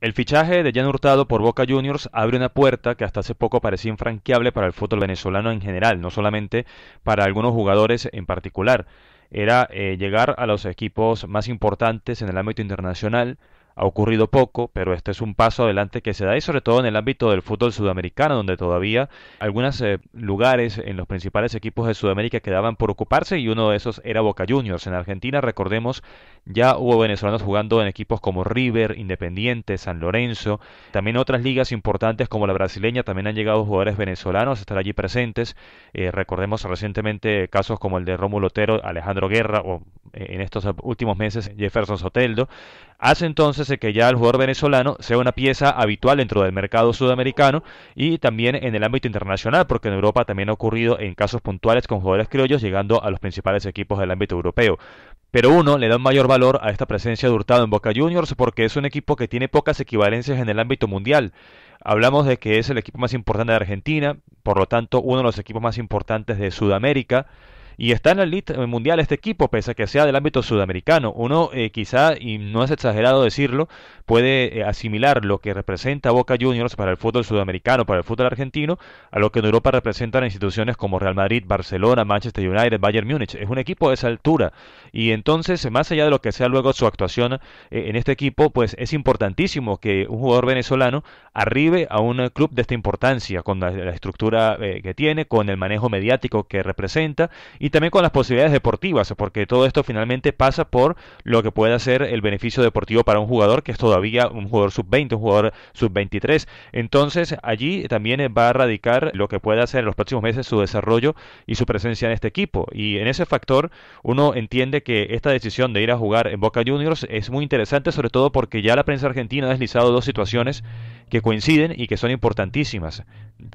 El fichaje de Jan Hurtado por Boca Juniors abre una puerta que hasta hace poco parecía infranqueable para el fútbol venezolano en general, no solamente para algunos jugadores en particular. Era eh, llegar a los equipos más importantes en el ámbito internacional, ha ocurrido poco, pero este es un paso adelante que se da y sobre todo en el ámbito del fútbol sudamericano, donde todavía algunos eh, lugares en los principales equipos de Sudamérica quedaban por ocuparse y uno de esos era Boca Juniors. En Argentina, recordemos, ya hubo venezolanos jugando en equipos como River, Independiente, San Lorenzo, también otras ligas importantes como la brasileña, también han llegado jugadores venezolanos a estar allí presentes. Eh, recordemos recientemente casos como el de Rómulo Otero, Alejandro Guerra o eh, en estos últimos meses Jefferson Soteldo hace entonces que ya el jugador venezolano sea una pieza habitual dentro del mercado sudamericano y también en el ámbito internacional, porque en Europa también ha ocurrido en casos puntuales con jugadores criollos llegando a los principales equipos del ámbito europeo. Pero uno le da un mayor valor a esta presencia de Hurtado en Boca Juniors porque es un equipo que tiene pocas equivalencias en el ámbito mundial. Hablamos de que es el equipo más importante de Argentina, por lo tanto uno de los equipos más importantes de Sudamérica. Y está en la elite mundial este equipo, pese a que sea del ámbito sudamericano. Uno eh, quizá, y no es exagerado decirlo, puede eh, asimilar lo que representa Boca Juniors para el fútbol sudamericano, para el fútbol argentino, a lo que en Europa representan instituciones como Real Madrid, Barcelona, Manchester United, Bayern Múnich. Es un equipo de esa altura. Y entonces, más allá de lo que sea luego su actuación eh, en este equipo, pues es importantísimo que un jugador venezolano arribe a un club de esta importancia, con la, la estructura que tiene, con el manejo mediático que representa y también con las posibilidades deportivas, porque todo esto finalmente pasa por lo que puede hacer el beneficio deportivo para un jugador que es todavía un jugador sub-20, un jugador sub-23. Entonces allí también va a radicar lo que pueda hacer en los próximos meses su desarrollo y su presencia en este equipo. Y en ese factor uno entiende que esta decisión de ir a jugar en Boca Juniors es muy interesante, sobre todo porque ya la prensa argentina ha deslizado dos situaciones que coinciden y que son importantísimas,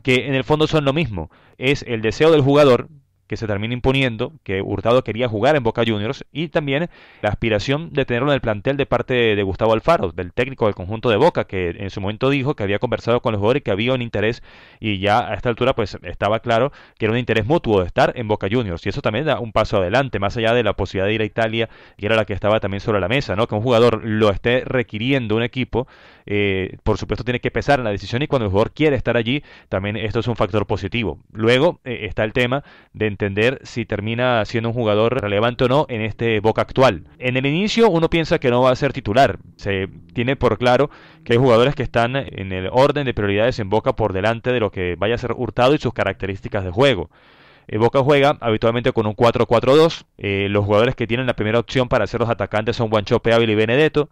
que en el fondo son lo mismo. Es el deseo del jugador que se termina imponiendo, que Hurtado quería jugar en Boca Juniors, y también la aspiración de tenerlo en el plantel de parte de Gustavo Alfaro, del técnico del conjunto de Boca, que en su momento dijo que había conversado con los jugadores, que había un interés, y ya a esta altura pues estaba claro que era un interés mutuo de estar en Boca Juniors, y eso también da un paso adelante, más allá de la posibilidad de ir a Italia, que era la que estaba también sobre la mesa, ¿no? Que un jugador lo esté requiriendo un equipo, eh, por supuesto tiene que pesar en la decisión, y cuando el jugador quiere estar allí, también esto es un factor positivo. Luego eh, está el tema de entender si termina siendo un jugador relevante o no en este Boca actual. En el inicio uno piensa que no va a ser titular, se tiene por claro que hay jugadores que están en el orden de prioridades en Boca por delante de lo que vaya a ser Hurtado y sus características de juego. Eh, Boca juega habitualmente con un 4-4-2. Eh, los jugadores que tienen la primera opción para ser los atacantes son Guanchope, Ávila y Benedetto.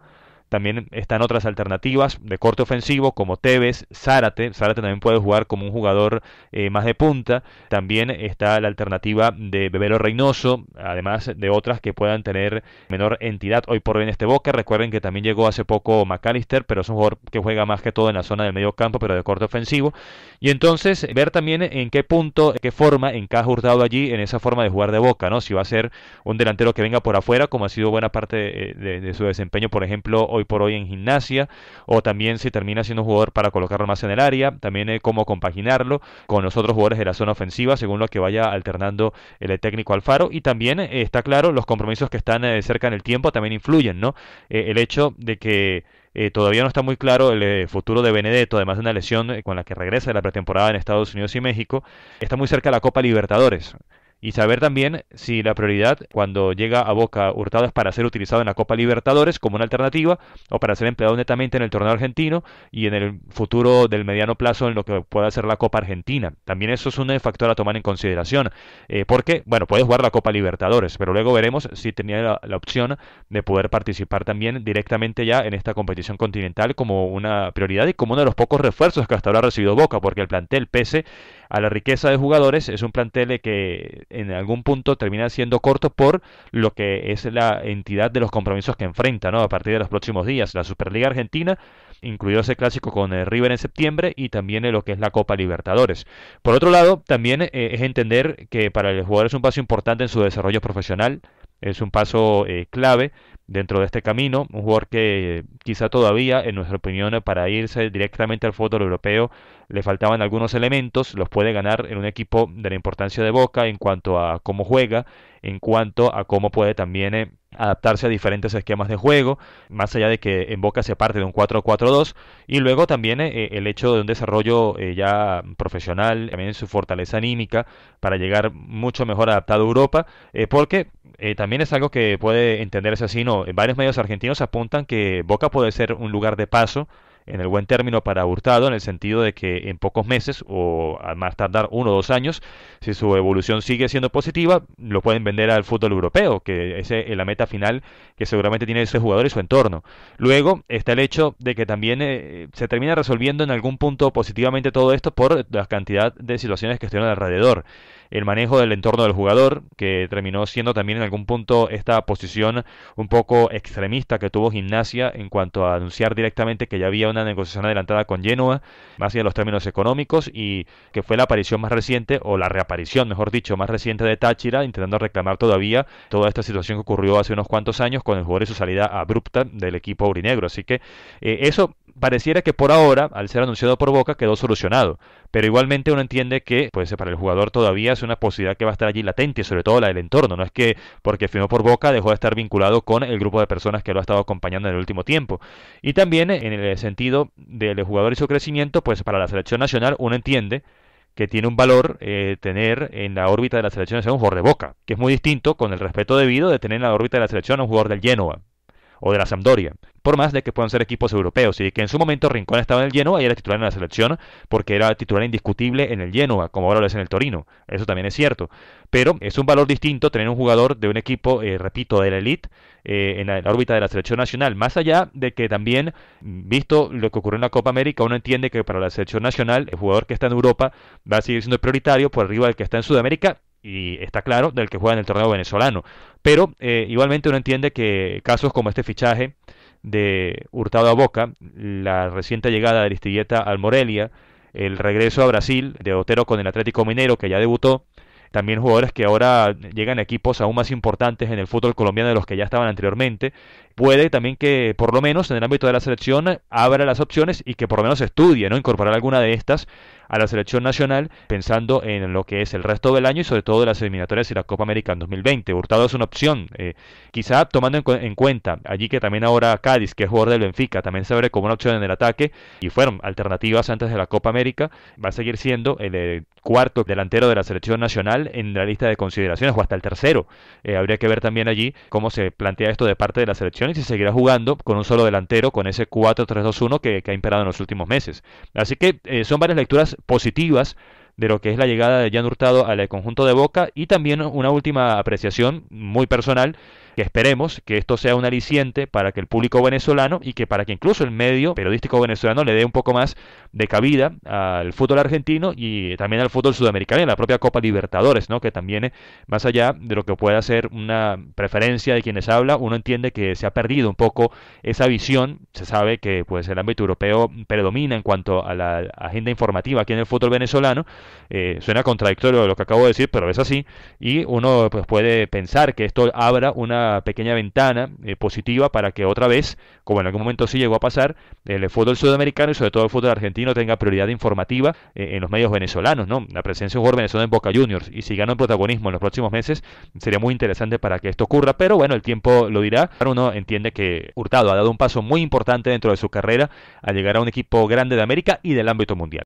También están otras alternativas de corte ofensivo como Tevez, Zárate. Zárate también puede jugar como un jugador eh, más de punta. También está la alternativa de Bebelo Reynoso, además de otras que puedan tener menor entidad hoy por hoy en este Boca. Recuerden que también llegó hace poco McAllister, pero es un jugador que juega más que todo en la zona del medio campo, pero de corte ofensivo. Y entonces ver también en qué punto, qué forma encaja Hurtado allí en esa forma de jugar de Boca, ¿no? Si va a ser un delantero que venga por afuera, como ha sido buena parte eh, de su desempeño, por ejemplo, hoy por hoy en gimnasia, o también si termina siendo un jugador para colocarlo más en el área, también eh, cómo compaginarlo con los otros jugadores de la zona ofensiva, según lo que vaya alternando el eh, técnico Alfaro. Y también eh, está claro, los compromisos que están eh, cerca en el tiempo también influyen, ¿no? el hecho de que todavía no está muy claro el futuro de Benedetto, además de una lesión con la que regresa de la pretemporada en Estados Unidos y México. Está muy cerca la Copa Libertadores y saber también si la prioridad cuando llega a Boca Hurtado es para ser utilizado en la Copa Libertadores como una alternativa o para ser empleado netamente en el torneo argentino y en el futuro del mediano plazo en lo que pueda ser la Copa Argentina. También eso es un factor a tomar en consideración eh, porque, bueno, puede jugar la Copa Libertadores, pero luego veremos si tenía la, la opción de poder participar también directamente ya en esta competición continental como una prioridad y como uno de los pocos refuerzos que hasta ahora ha recibido Boca porque el plantel pese a la riqueza de jugadores, es un plantel que en algún punto termina siendo corto por lo que es la entidad de los compromisos que enfrenta a partir de los próximos días. La Superliga Argentina, incluido ese clásico con el eh, River en septiembre y también lo que es la Copa Libertadores. Por otro lado, también eh, es entender que para el jugador es un paso importante en su desarrollo profesional, es un paso eh, clave dentro de este camino. Un jugador que quizá todavía, en nuestra opinión, para irse directamente al fútbol europeo le faltaban algunos elementos, los puede ganar en un equipo de la importancia de Boca en cuanto a cómo juega, en cuanto a cómo puede también... Eh, adaptarse a diferentes esquemas de juego, más allá de que en Boca se parte de un 4-4-2, y luego también eh, eh, el hecho de un desarrollo eh, ya profesional, también su fortaleza anímica, para llegar mucho mejor adaptado a Europa, porque también es algo que puede entenderse así, ¿no? Varios medios argentinos apuntan que Boca puede ser un lugar de paso en el buen término para Hurtado, en el sentido de que en pocos meses, o al más tardar uno o dos años, si su evolución sigue siendo positiva, lo pueden vender al fútbol europeo, que es la meta final que seguramente tiene ese jugador y su entorno. Luego está el hecho de que también eh, se termina resolviendo en algún punto positivamente todo esto por la cantidad de situaciones que estuvieron alrededor el manejo del entorno del jugador, que terminó siendo también en algún punto esta posición un poco extremista que tuvo Gimnasia en cuanto a anunciar directamente que ya había una negociación adelantada con Genoa, más allá de los términos económicos, y que fue la aparición más reciente, o la reaparición, mejor dicho, más reciente de Táchira, intentando reclamar todavía toda esta situación que ocurrió hace unos cuantos años con el jugador y su salida abrupta del equipo aurinegro. Así que eh, eso pareciera que por ahora, al ser anunciado por Boca, quedó solucionado. Pero igualmente uno entiende que, pues para el jugador todavía es una posibilidad que va a estar allí latente, sobre todo la del entorno. No es que porque firmó por Boca dejó de estar vinculado con el grupo de personas que lo ha estado acompañando en el último tiempo. Y también en el sentido del jugador y su crecimiento, pues para la selección nacional uno entiende que tiene un valor eh, tener en la órbita de la selección a un jugador de Boca, que es muy distinto con el respeto debido de tener en la órbita de la selección a un jugador del Genoa, o de la Sampdoria, por más de que puedan ser equipos europeos y que en su momento Rincón estaba en el Genoa y era titular en la selección porque era titular indiscutible en el Genoa, como ahora lo es en el Torino, eso también es cierto, pero es un valor distinto tener un jugador de un equipo, eh, repito, de la elite eh, en, la, en la órbita de la selección nacional, más allá de que también, mm, visto lo que ocurrió en la Copa América, uno entiende que para la selección nacional el jugador que está en Europa va a seguir siendo prioritario por arriba del que está en Sudamérica, y está claro, del que juega en el torneo venezolano. Pero eh, igualmente uno entiende que casos como este fichaje de Hurtado a Boca, la reciente llegada de Aristilleta al Morelia, el regreso a Brasil de Otero con el Atlético Minero, que ya debutó, también jugadores que ahora llegan a equipos aún más importantes en el fútbol colombiano de los que ya estaban anteriormente, puede también que por lo menos en el ámbito de la selección abra las opciones y que por lo menos estudie, ¿no? Incorporar alguna de estas a la selección nacional pensando en lo que es el resto del año y sobre todo de las eliminatorias y la Copa América en 2020. Hurtado es una opción, eh, quizá tomando en, cuenta allí que también ahora Cádiz, que es jugador del Benfica, también se abre como una opción en el ataque y fueron alternativas antes de la Copa América, va a seguir siendo el, eh, cuarto delantero de la selección nacional en la lista de consideraciones o hasta el tercero. Eh, habría que ver también allí cómo se plantea esto de parte de la selección y si seguirá jugando con un solo delantero, con ese 4-3-2-1 que, ha imperado en los últimos meses. Así que eh, son varias lecturas positivas de lo que es la llegada de Jan Hurtado al conjunto de Boca y también una última apreciación muy personal que esperemos que esto sea un aliciente para que el público venezolano y que para que incluso el medio periodístico venezolano le dé un poco más de cabida al fútbol argentino y también al fútbol sudamericano en la propia Copa Libertadores, ¿no? que también más allá de lo que pueda ser una preferencia de quienes habla, uno entiende que se ha perdido un poco esa visión, se sabe que pues el ámbito europeo predomina en cuanto a la agenda informativa aquí en el fútbol venezolano, eh, suena contradictorio lo que acabo de decir, pero es así y uno pues puede pensar que esto abra una pequeña ventana eh, positiva para que otra vez, como en algún momento sí llegó a pasar, el fútbol sudamericano y sobre todo el fútbol argentino tenga prioridad informativa eh, en los medios venezolanos, ¿no? La presencia de un jugador venezolano en Boca Juniors y si gana el protagonismo en los próximos meses sería muy interesante para que esto ocurra, pero bueno, el tiempo lo dirá. Uno entiende que Hurtado ha dado un paso muy importante dentro de su carrera al llegar a un equipo grande de América y del ámbito mundial.